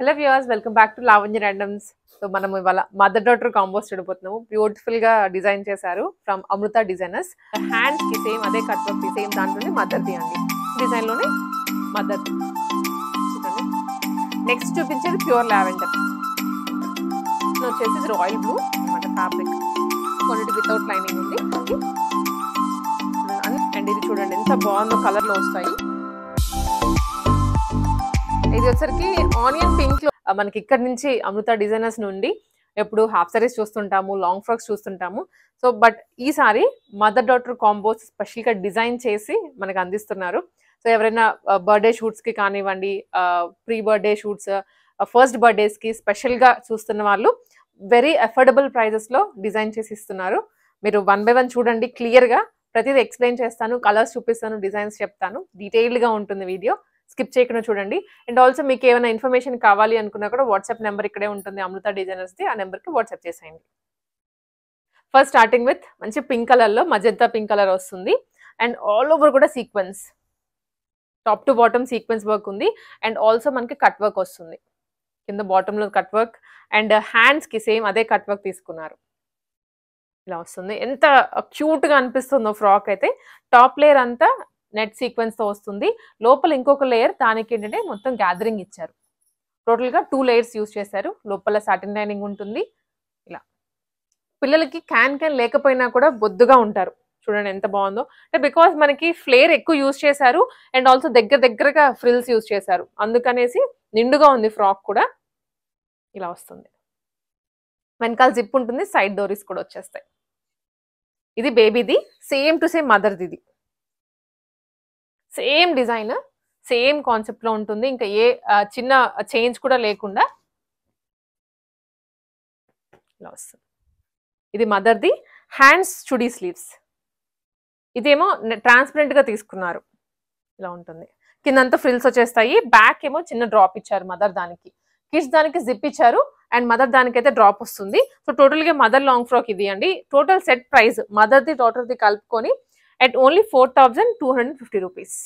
hello viewers welcome back to Lavanya randoms so మనం ఇవాళ mother daughter combos చూడబోతున్నాము beautiful గా డిజైన్ చేశారు ఫ్రమ్ అమృత డిజైనర్స్ హ్యాండ్స్ కి సేమ్ అదే కట్ వర్క్ కి సేమ్ దాంట్లోనే మదర్ ది అండి డిజైన్ లోనే మదర్ నెక్స్ట్ చూపించేది ప్యూర్ లావెండర్ వచ్చేసి రాయల్ బ్లూ అనమాట ఫ్యాబ్రిక్ క్వాలిటీ వితౌట్ లైనింగ్ ఉంది అండ్ ఇది చూడండి ఎంత బాగుందో కలర్లో వస్తాయి ఇది వచ్చరికి ఆనియన్ పింక్ లో మనకి ఇక్కడ నుంచి అమృత డిజైనర్స్ నుండి ఎప్పుడు హాఫ్ సారీస్ చూస్తుంటాము లాంగ్ ఫ్రాక్స్ చూస్తుంటాము సో బట్ ఈసారి మదర్ డాటర్ కాంబోస్ స్పెషల్గా డిజైన్ చేసి మనకు అందిస్తున్నారు సో ఎవరైనా బర్త్డే షూట్స్కి కానివ్వండి ప్రీ బర్త్డే షూట్స్ ఫస్ట్ బర్త్డేస్కి స్పెషల్గా చూస్తున్న వాళ్ళు వెరీ అఫోర్డబుల్ ప్రైజెస్లో డిజైన్ చేసి ఇస్తున్నారు మీరు వన్ బై వన్ చూడండి క్లియర్గా ప్రతిదీ ఎక్స్ప్లెయిన్ చేస్తాను కలర్స్ చూపిస్తాను డిజైన్స్ చెప్తాను డీటెయిల్డ్గా ఉంటుంది వీడియో స్కిప్ చేయకుండా చూడండి అండ్ ఆల్సో మీకు ఏమైనా ఇన్ఫర్మేషన్ కావాలి అనుకున్నా కూడా వాట్సాప్ నెంబర్ ఇక్కడే ఉంటుంది అమృత డిజైనర్స్ది ఆ నెంబర్కి వాట్సాప్ చేసేయండి ఫస్ట్ స్టార్టింగ్ విత్ మంచి పింక్ కలర్లో మజంతా పింక్ కలర్ వస్తుంది అండ్ ఆల్ ఓవర్ కూడా sequence top to bottom sequence work ఉంది అండ్ ఆల్సో మనకి కట్ వర్క్ వస్తుంది కింద బాటంలో కట్ వర్క్ అండ్ హ్యాండ్స్కి సేమ్ అదే కట్ వర్క్ తీసుకున్నారు ఇలా వస్తుంది ఎంత క్యూట్గా అనిపిస్తుందో ఫ్రాక్ అయితే టాప్ లేయర్ అంతా నెట్ సీక్వెన్స్ తో వస్తుంది లోపల ఇంకొక లేయర్ దానికి ఏంటంటే మొత్తం గ్యాదరింగ్ ఇచ్చారు టోటల్గా టూ లేయర్స్ యూస్ చేశారు లోపల సాటిన్ లైనింగ్ ఉంటుంది ఇలా పిల్లలకి క్యాన్ క్యాన్ లేకపోయినా కూడా బొద్దుగా ఉంటారు చూడండి ఎంత బాగుందో అంటే బికాస్ మనకి ఫ్లేర్ ఎక్కువ యూజ్ చేశారు అండ్ ఆల్సో దగ్గర దగ్గరగా ఫ్రిల్స్ యూజ్ చేశారు అందుకనేసి నిండుగా ఉంది ఫ్రాక్ కూడా ఇలా వస్తుంది వెనకాల జిప్ ఉంటుంది సైడ్ డోరీస్ కూడా వచ్చేస్తాయి ఇది బేబీది సేమ్ టు సేమ్ మదర్ది ఇది సేమ్ డిజైన్ సేమ్ కాన్సెప్ట్లో ఉంటుంది ఇంకా ఏ చిన్న చేంజ్ కూడా లేకుండా ఇలా వస్తుంది ఇది మదర్ది హ్యాండ్స్ చుడీ స్లీవ్స్ ఇదేమో ట్రాన్స్పరెంట్గా తీసుకున్నారు ఇలా ఉంటుంది కిందంతా ఫ్రిల్స్ వచ్చేస్తాయి బ్యాక్ ఏమో చిన్న డ్రాప్ ఇచ్చారు మదర్ దానికి కిడ్స్ దానికి జిప్ ఇచ్చారు అండ్ మదర్ దానికైతే డ్రాప్ వస్తుంది సో టోటల్గా మదర్ లాంగ్ ఫ్రాక్ ఇది అండి టోటల్ సెట్ ప్రైస్ మదర్ది టోటల్ది కలుపుకొని at only four thousand two hundred fifty rupees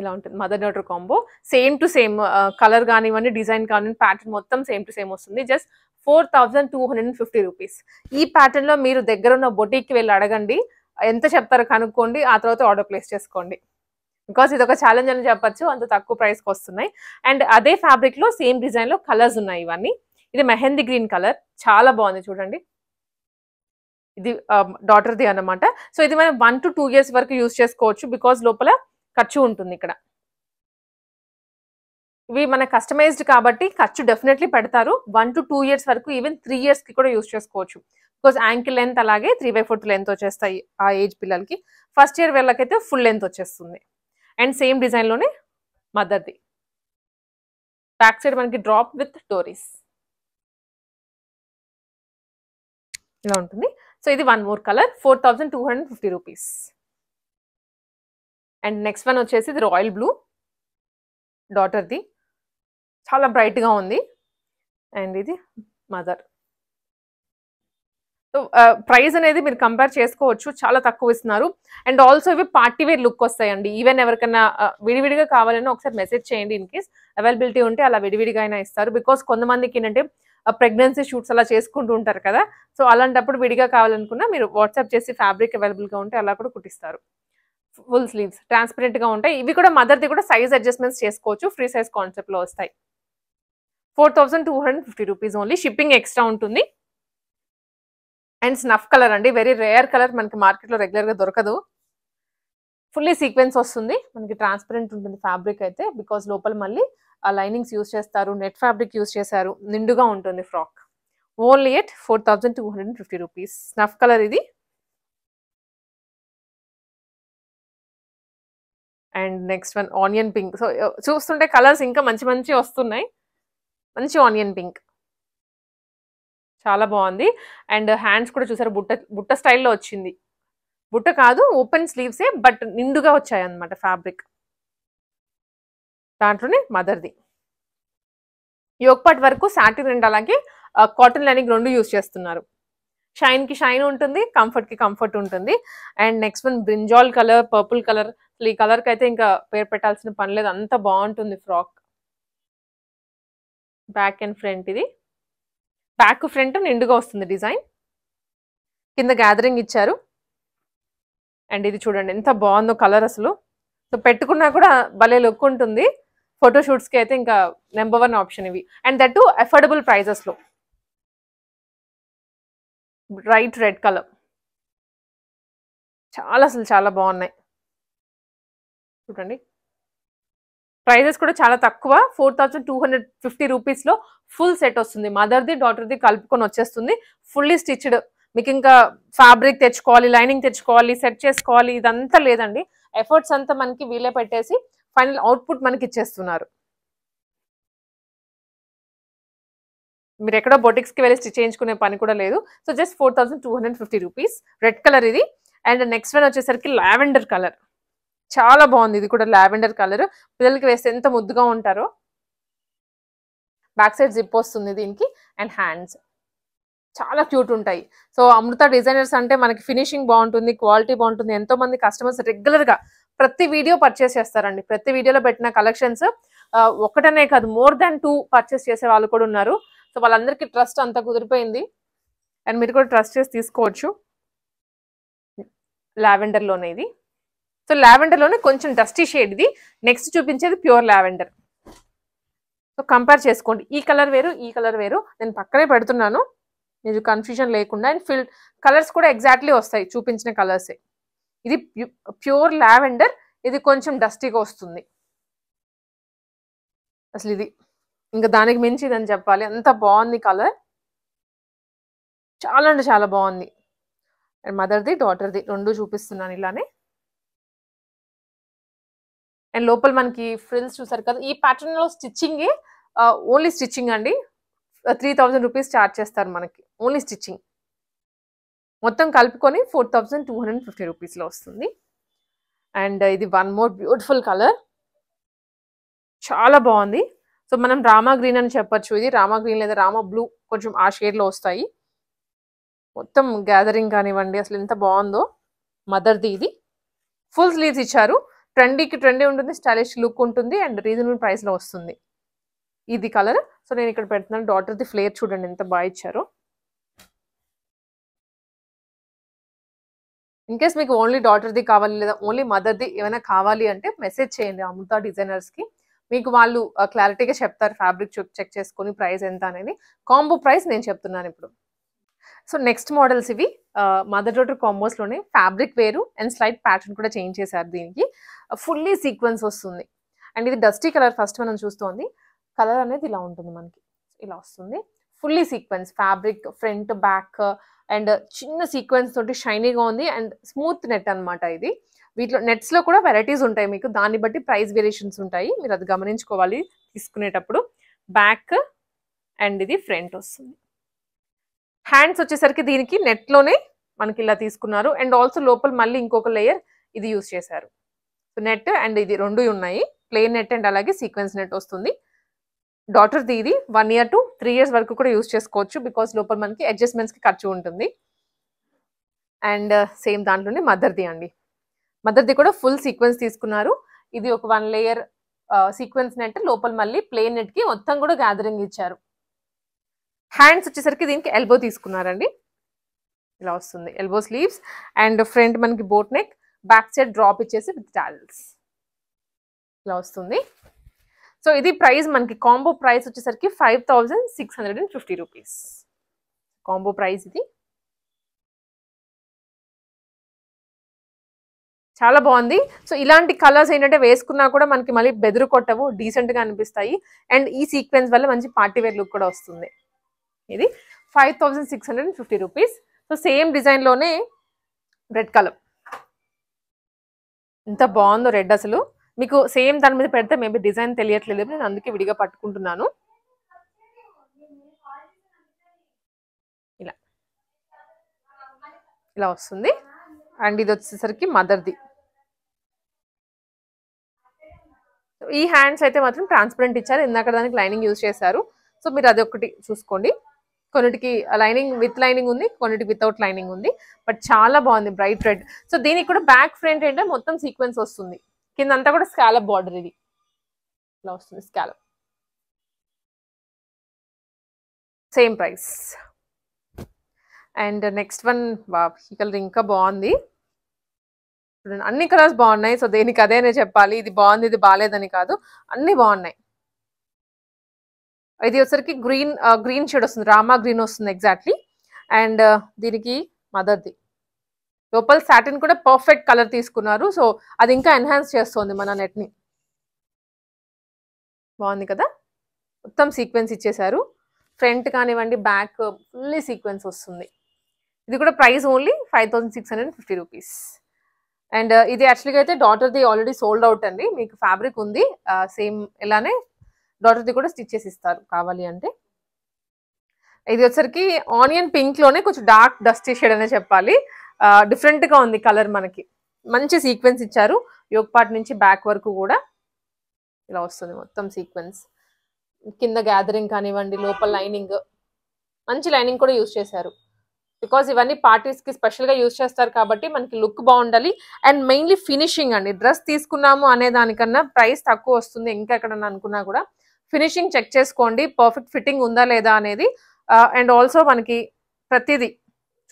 ఇలా ఉంటుంది mother daughter combo same to same colour కానివ్వండి డిజైన్ కానివ్వండి ప్యాటర్న్ మొత్తం సేమ్ టు సేమ్ వస్తుంది just four thousand two hundred and fifty rupees ఈ ప్యాటర్న్లో మీరు దగ్గర ఉన్న బొటీక్కి వెళ్ళి అడగండి ఎంత చెప్తారో కనుక్కోండి ఆ తర్వాత ఆర్డర్ ప్లేస్ చేసుకోండి బికాస్ ఇది ఒక ఛాలెంజ్ అని చెప్పచ్చు అంత తక్కువ ప్రైస్కి వస్తున్నాయి అండ్ అదే ఫ్యాబ్రిక్లో సేమ్ డిజైన్లో కలర్స్ ఉన్నాయి ఇవన్నీ ఇది మెహందీ గ్రీన్ కలర్ చాలా బాగుంది చూడండి ఇది డాటర్ది అనమాట సో ఇది మనం వన్ టు టూ ఇయర్స్ వరకు యూజ్ చేసుకోవచ్చు బికాస్ లోపల ఖర్చు ఉంటుంది ఇక్కడ ఇవి మన కస్టమైజ్డ్ కాబట్టి ఖర్చు డెఫినెట్లీ పెడతారు వన్ టు టూ ఇయర్స్ వరకు ఈవెన్ త్రీ ఇయర్స్కి కూడా యూజ్ చేసుకోవచ్చు బికాస్ యాంకిల్ లెంత్ అలాగే త్రీ బై ఫోర్త్ లెంత్ వచ్చేస్తాయి ఆ ఏజ్ పిల్లలకి ఫస్ట్ ఇయర్ వీళ్ళకైతే ఫుల్ లెంత్ వచ్చేస్తుంది అండ్ సేమ్ డిజైన్లోనే మదర్ది బ్యాక్ సైడ్ మనకి డ్రాప్ విత్ టోరీస్ ఇలా ఉంటుంది సో ఇది one more colour four thousand two hundred fifty rupees and next one వచ్చేసి ఇది రాయల్ బ్లూ డాటర్ది చాలా బ్రైట్గా ఉంది అండ్ ఇది మదర్ సో ప్రైస్ అనేది మీరు కంపేర్ చేసుకోవచ్చు చాలా తక్కువ ఇస్తున్నారు అండ్ ఆల్సో ఇవి పార్టీ వేర్ లుక్ వస్తాయండి ఈవెన్ ఎవరికైనా uh, విడివిడిగా కావాలన్నా ఒకసారి మెసేజ్ చేయండి ఇన్ కేస్ అవైలబిలిటీ ఉంటే అలా విడివిడిగా అయినా ఇస్తారు బికాస్ కొంతమందికి ఏంటంటే ప్రెగ్నెన్సీ షూట్స్ అలా చేసుకుంటూ ఉంటారు కదా సో అలాంటప్పుడు విడిగా కావాలనుకున్నా మీరు వాట్సాప్ చేసి ఫ్యాబ్రిక్ అవైలబుల్గా ఉంటే అలా కూడా కుట్టిస్తారు ఫుల్ స్లీవ్స్ ట్రాన్స్పరెంట్గా ఉంటాయి ఇవి కూడా మదర్ది కూడా సైజ్ అడ్జస్ట్మెంట్స్ చేసుకోవచ్చు ఫ్రీ సైజ్ కాన్సెప్ట్లో వస్తాయి four thousand two hundred fifty rupees only shipping extra ఉంటుంది అండ్ స్నఫ్ కలర్ అండి వెరీ రేర్ కలర్ మనకి మార్కెట్లో రెగ్యులర్గా దొరకదు ఫుల్లీ సీక్వెన్స్ వస్తుంది మనకి ట్రాన్స్పరెంట్ ఉంటుంది ఫ్యాబ్రిక్ అయితే బికాస్ లోపల మళ్ళీ ఆ లైనింగ్స్ యూస్ చేస్తారు నెట్ ఫ్యాబ్రిక్ యూస్ చేశారు నిండుగా ఉంటుంది frock only at four thousand two hundred fifty rupees snuff colour ఇది and next one onion pink so చూస్తుంటే కలర్స్ ఇంకా మంచి మంచి వస్తున్నాయి మంచి ఆనియన్ పింక్ చాలా బాగుంది అండ్ హ్యాండ్స్ కూడా చూసారు బుట్ట బుట్ట స్టైల్లో వచ్చింది బుట్ట కాదు ఓపెన్ స్లీవ్సే బట్ నిండుగా వచ్చాయి అనమాట ఫ్యాబ్రిక్ దాంట్లోనే మదర్ది యోగపాటి వరకు శాటిన్ అండ్ అలాగే కాటన్ లైనింగ్ రెండు యూజ్ చేస్తున్నారు షైన్కి షైన్ ఉంటుంది కంఫర్ట్కి కంఫర్ట్ ఉంటుంది and next one brinjal colour purple colour ఈ కలర్కి అయితే ఇంకా పేరు పెట్టాల్సిన పని లేదు అంత బాగుంటుంది ఫ్రాక్ బ్యాక్ అండ్ ఫ్రంట్ ఇది బ్యాక్ ఫ్రంట్ నిండుగా వస్తుంది డిజైన్ కింద గ్యాదరింగ్ ఇచ్చారు అండ్ ఇది చూడండి ఎంత బాగుందో కలర్ అసలు సో పెట్టుకున్నా కూడా భలే లుక్ ఉంటుంది ఫోటోషూట్స్కి అయితే ఇంకా నెంబర్ వన్ ఆప్షన్ ఇవి అండ్ దట్ అఫోర్డబుల్ ప్రైజెస్లో రైట్ రెడ్ కలర్ చాలా అసలు చాలా బాగున్నాయి చూడండి ప్రైజెస్ కూడా చాలా తక్కువ four thousand two hundred fifty రూపీస్లో ఫుల్ సెట్ వస్తుంది మదర్ది డాటర్ది కలుపుకొని వచ్చేస్తుంది ఫుల్లీ స్టిచ్డ్ మీకు ఇంకా ఫ్యాబ్రిక్ తెచ్చుకోవాలి లైనింగ్ తెచ్చుకోవాలి సెట్ చేసుకోవాలి ఇదంతా లేదండి ఎఫర్ట్స్ అంతా మనకి వీలే పెట్టేసి ఫైనల్ అవుట్పుట్ మనకి ఇచ్చేస్తున్నారు మీరు ఎక్కడో బొటిక్స్కి వెళ్ళి స్టిచ్ చేయించుకునే పని కూడా లేదు so just four thousand two hundred fifty rupees red colour ఇది అండ్ నెక్స్ట్ వన్ వచ్చేసరికి లావెండర్ కలర్ చాలా బాగుంది ఇది కూడా లావెండర్ కలర్ పిల్లలకి వేస్తే ఎంత ముద్దుగా ఉంటారో బ్యాక్ సైడ్ జిప్ వస్తుంది దీనికి అండ్ హ్యాండ్స్ చాలా క్యూట్ ఉంటాయి సో అమృత డిజైనర్స్ అంటే మనకి ఫినిషింగ్ బాగుంటుంది క్వాలిటీ బాగుంటుంది ఎంతో మంది కస్టమర్స్ రెగ్యులర్గా ప్రతి వీడియో పర్చేస్ చేస్తారండి ప్రతి వీడియోలో పెట్టిన కలెక్షన్స్ ఒకటనే కాదు మోర్ దాన్ టూ పర్చేస్ చేసే వాళ్ళు కూడా ఉన్నారు సో వాళ్ళందరికీ ట్రస్ట్ అంతా కుదిరిపోయింది అండ్ మీరు కూడా ట్రస్ట్ చేసి తీసుకోవచ్చు లావెండర్లోనే ఇది సో లావెండర్లోనే కొంచెం డస్టీ షేడ్ ఇది నెక్స్ట్ చూపించేది ప్యూర్ లావెండర్ సో కంపేర్ చేసుకోండి ఈ కలర్ వేరు ఈ కలర్ వేరు నేను పక్కనే పెడుతున్నాను మీరు కన్ఫ్యూజన్ లేకుండా అండ్ ఫిల్ కలర్స్ కూడా ఎగ్జాక్ట్లీ వస్తాయి చూపించిన కలర్సే ఇది ప్యూర్ లావెండర్ ఇది కొంచెం డస్టీగా వస్తుంది అసలు ఇది ఇంకా దానికి మించి ఇదని చెప్పాలి అంత బాగుంది కలర్ చాలా అంటే చాలా బాగుంది అండ్ మదర్ది డాటర్ది రెండు చూపిస్తున్నాను ఇలానే అండ్ లోపల మనకి ఫ్రిల్స్ చూసారు కదా ఈ ప్యాటర్న్లో స్టిచ్చింగే ఓన్లీ స్టిచ్చింగ్ అండి త్రీ థౌజండ్ రూపీస్ చార్జ్ చేస్తారు మనకి ఓన్లీ స్టిచ్చింగ్ మొత్తం కలుపుకొని four thousand two hundred fifty రూపీస్లో వస్తుంది అండ్ ఇది వన్ మోర్ బ్యూటిఫుల్ కలర్ చాలా బాగుంది సో మనం రామా గ్రీన్ అని చెప్పొచ్చు ఇది రామా గ్రీన్ లేదా రామా బ్లూ కొంచెం ఆ షేడ్లో వస్తాయి మొత్తం గ్యాదరింగ్ కానివ్వండి అసలు ఎంత బాగుందో మదర్ది ఇది ఫుల్ స్లీవ్స్ ఇచ్చారు ట్రెండీకి ట్రెండీ ఉంటుంది స్టైలిష్ లుక్ ఉంటుంది అండ్ రీజనబుల్ ప్రైస్లో వస్తుంది ఇది కలర్ సో నేను ఇక్కడ పెడుతున్నాను డాటర్ది ఫ్లేర్ చూడండి ఎంత బాగా ఇచ్చారో ఇన్ కేస్ మీకు ఓన్లీ డాటర్ది కావాలి లేదా ఓన్లీ మదర్ది ఏమైనా కావాలి అంటే మెసేజ్ చేయండి అమృత డిజైనర్స్కి మీకు వాళ్ళు క్లారిటీగా చెప్తారు ఫ్యాబ్రిక్ చెక్ చేసుకొని ప్రైస్ ఎంత అనేది కాంబో ప్రైస్ నేను చెప్తున్నాను ఇప్పుడు సో నెక్స్ట్ మోడల్స్ ఇవి మదర్ డాటర్ కాంబోస్లోనే ఫ్యాబ్రిక్ వేరు అండ్ స్లైట్ ప్యాటర్న్ కూడా చేంజ్ చేశారు దీనికి ఫుల్లీ uh, సీక్వెన్స్ వస్తుంది అండ్ ఇది డస్టీ కలర్ ఫస్ట్ మనం చూస్తోంది కలర్ అనేది ఇలా ఉంటుంది మనకి ఇలా వస్తుంది fully sequence fabric front back and చిన్న సీక్వెన్స్ తోటి షైనీగా ఉంది అండ్ స్మూత్ నెట్ అనమాట ఇది వీటిలో నెట్స్లో కూడా వెరైటీస్ ఉంటాయి మీకు దాన్ని బట్టి ప్రైస్ వేరియేషన్స్ ఉంటాయి మీరు అది గమనించుకోవాలి తీసుకునేటప్పుడు బ్యాక్ అండ్ ఇది ఫ్రంట్ వస్తుంది హ్యాండ్స్ వచ్చేసరికి దీనికి నెట్లోనే మనకి ఇలా తీసుకున్నారు అండ్ ఆల్సో లోపల మళ్ళీ ఇంకొక లేయర్ ఇది యూస్ చేశారు నెట్ అండ్ ఇది రెండు ఉన్నాయి ప్లెయిన్ నెట్ అండ్ అలాగే సీక్వెన్స్ నెట్ వస్తుంది డాటర్ ఇది one year to three years వరకు కూడా యూస్ చేసుకోవచ్చు బికాస్ లోపల మనకి అడ్జస్ట్మెంట్స్కి ఖర్చు ఉంటుంది అండ్ సేమ్ uh, దాంట్లోనే మదర్ది అండి మదర్ది కూడా ఫుల్ సీక్వెన్స్ తీసుకున్నారు ఇది ఒక వన్ లేయర్ సీక్వెన్స్ నెట్ లోపల మళ్ళీ ప్లేన్ నెట్కి మొత్తం కూడా గ్యాదరింగ్ ఇచ్చారు హ్యాండ్స్ వచ్చేసరికి దీనికి ఎల్బో తీసుకున్నారండి ఇలా వస్తుంది ఎల్బో స్లీవ్స్ అండ్ ఫ్రంట్ మనకి boat neck back side drop ఇచ్చేసి విత్ టాల్స్ ఇలా వస్తుంది సో ఇది ప్రైస్ మనకి కాంబో ప్రైస్ వచ్చేసరికి five thousand six hundred and fifty rupees combo price ఇది చాలా బాగుంది సో ఇలాంటి కలర్స్ ఏంటంటే వేసుకున్నా కూడా మనకి మళ్ళీ బెదురు కొట్టవు డీసెంట్గా అనిపిస్తాయి అండ్ ఈ సీక్వెన్స్ వల్ల మంచి పార్టీ వేర్ లుక్ కూడా వస్తుంది ఇది five six hundred fifty rupees so same డిజైన్లోనే రెడ్ కలర్ ఎంత బాగుందో రెడ్ అసలు మీకు సేమ్ దాని మీద పెడితే మేబీ డిజైన్ తెలియట్లేదు నేను అందుకే విడిగా పట్టుకుంటున్నాను ఇలా ఇలా వస్తుంది అండ్ ఇది వచ్చేసరికి మదర్ది ఈ హ్యాండ్స్ అయితే మాత్రం ట్రాన్స్పరెంట్ ఇచ్చారు ఇందాక దానికి లైనింగ్ యూజ్ చేశారు సో మీరు అది ఒకటి చూసుకోండి కొన్నిటికి లైనింగ్ విత్ లైనింగ్ ఉంది కొన్నిటికి వితౌట్ లైనింగ్ ఉంది బట్ చాలా బాగుంది బ్రైట్ రెడ్ సో దీనికి కూడా బ్యాక్ ఫ్రంట్ ఏంటంటే మొత్తం సీక్వెన్స్ వస్తుంది కిందంతా కూడా స్కాలప్ బార్డర్ ఇది ఇలా వస్తుంది scallop same price and next one ఈ కలర్ ఇంకా బాగుంది చూడండి అన్ని కలర్స్ బాగున్నాయి సో దేనికి అదేనే చెప్పాలి ఇది బాగుంది ఇది బాగాలేదని కాదు అన్ని బాగున్నాయి ఇది వచ్చరికి గ్రీన్ గ్రీన్ షేడ్ వస్తుంది రామా గ్రీన్ వస్తుంది ఎగ్జాక్ట్లీ అండ్ uh, దీనికి మదర్ది లోపల సాటిన్ కూడా పర్ఫెక్ట్ కలర్ తీసుకున్నారు సో అది ఇంకా ఎన్హాన్స్ చేస్తుంది మన నెట్ని బాగుంది కదా మొత్తం సీక్వెన్స్ ఇచ్చేశారు ఫ్రంట్ కానివ్వండి బ్యాక్ ఫుల్లీ సీక్వెన్స్ వస్తుంది ఇది కూడా price only five thousand six hundred fifty rupees and ఇది యాక్చువల్గా అయితే డాటర్ది ఆల్రెడీ సోల్డ్ అవుట్ అండి మీకు ఫ్యాబ్రిక్ ఉంది సేమ్ uh, ఇలానే డాటర్ది కూడా స్టిచ్ చేసి ఇస్తారు కావాలి అంటే ఇది వచ్చరికి ఆనియన్ పింక్లోనే కొంచెం డార్క్ డస్ట్ షేడ్ అనే చెప్పాలి డిఫరెంట్గా ఉంది కలర్ మనకి మంచి సీక్వెన్స్ ఇచ్చారు యోగ్ పార్ట్ నుంచి బ్యాక్ వరకు కూడా ఇలా వస్తుంది మొత్తం సీక్వెన్స్ కింద గ్యాదరింగ్ కానివ్వండి లోపల లైనింగ్ మంచి లైనింగ్ కూడా యూజ్ చేశారు బికాజ్ ఇవన్నీ పార్టీస్కి స్పెషల్గా యూజ్ చేస్తారు కాబట్టి మనకి లుక్ బాగుండాలి అండ్ మెయిన్లీ ఫినిషింగ్ అండి డ్రెస్ తీసుకున్నాము అనే దానికన్నా ప్రైస్ తక్కువ వస్తుంది ఇంకా ఎక్కడన్నా అనుకున్నా కూడా ఫినిషింగ్ చెక్ చేసుకోండి పర్ఫెక్ట్ ఫిట్టింగ్ ఉందా లేదా అనేది అండ్ ఆల్సో మనకి ప్రతిదీ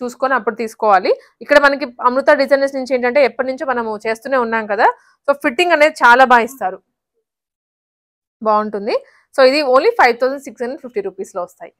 చూసుకొని అప్పుడు తీసుకోవాలి ఇక్కడ మనకి అమృత డిజైనర్స్ నుంచి ఏంటంటే ఎప్పటి నుంచో మనము చేస్తూనే ఉన్నాం కదా సో ఫిట్టింగ్ అనేది చాలా బాగా ఇస్తారు బాగుంటుంది సో ఇది only five thousand six hundred fifty రూపీస్లో వస్తాయి